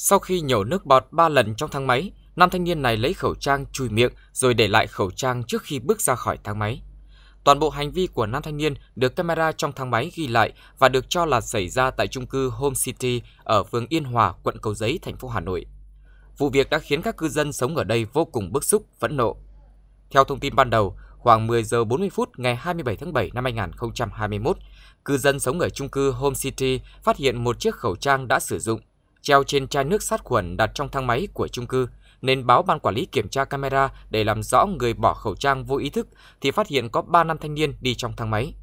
Sau khi nhổ nước bọt ba lần trong thang máy, nam thanh niên này lấy khẩu trang chùi miệng rồi để lại khẩu trang trước khi bước ra khỏi thang máy. Toàn bộ hành vi của nam thanh niên được camera trong thang máy ghi lại và được cho là xảy ra tại trung cư Home City ở phường Yên Hòa, quận Cầu Giấy, thành phố Hà Nội. Vụ việc đã khiến các cư dân sống ở đây vô cùng bức xúc, phẫn nộ. Theo thông tin ban đầu, khoảng 10 giờ 40 phút ngày 27 tháng 7 năm 2021, cư dân sống ở trung cư Home City phát hiện một chiếc khẩu trang đã sử dụng treo trên chai nước sát khuẩn đặt trong thang máy của chung cư nên báo ban quản lý kiểm tra camera để làm rõ người bỏ khẩu trang vô ý thức thì phát hiện có 3 nam thanh niên đi trong thang máy.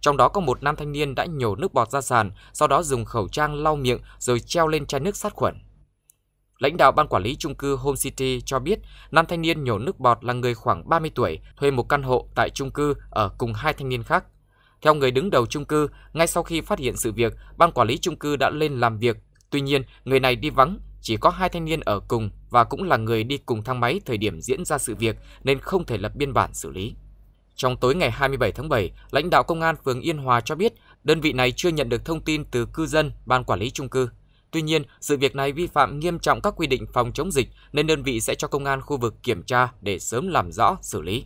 Trong đó có một nam thanh niên đã nhổ nước bọt ra sàn, sau đó dùng khẩu trang lau miệng rồi treo lên chai nước sát khuẩn. Lãnh đạo ban quản lý trung cư Home City cho biết, nam thanh niên nhổ nước bọt là người khoảng 30 tuổi, thuê một căn hộ tại trung cư ở cùng hai thanh niên khác. Theo người đứng đầu trung cư, ngay sau khi phát hiện sự việc, ban quản lý trung cư đã lên làm việc Tuy nhiên, người này đi vắng, chỉ có hai thanh niên ở cùng và cũng là người đi cùng thang máy thời điểm diễn ra sự việc nên không thể lập biên bản xử lý. Trong tối ngày 27 tháng 7, lãnh đạo công an phường Yên Hòa cho biết đơn vị này chưa nhận được thông tin từ cư dân ban quản lý trung cư. Tuy nhiên, sự việc này vi phạm nghiêm trọng các quy định phòng chống dịch nên đơn vị sẽ cho công an khu vực kiểm tra để sớm làm rõ xử lý.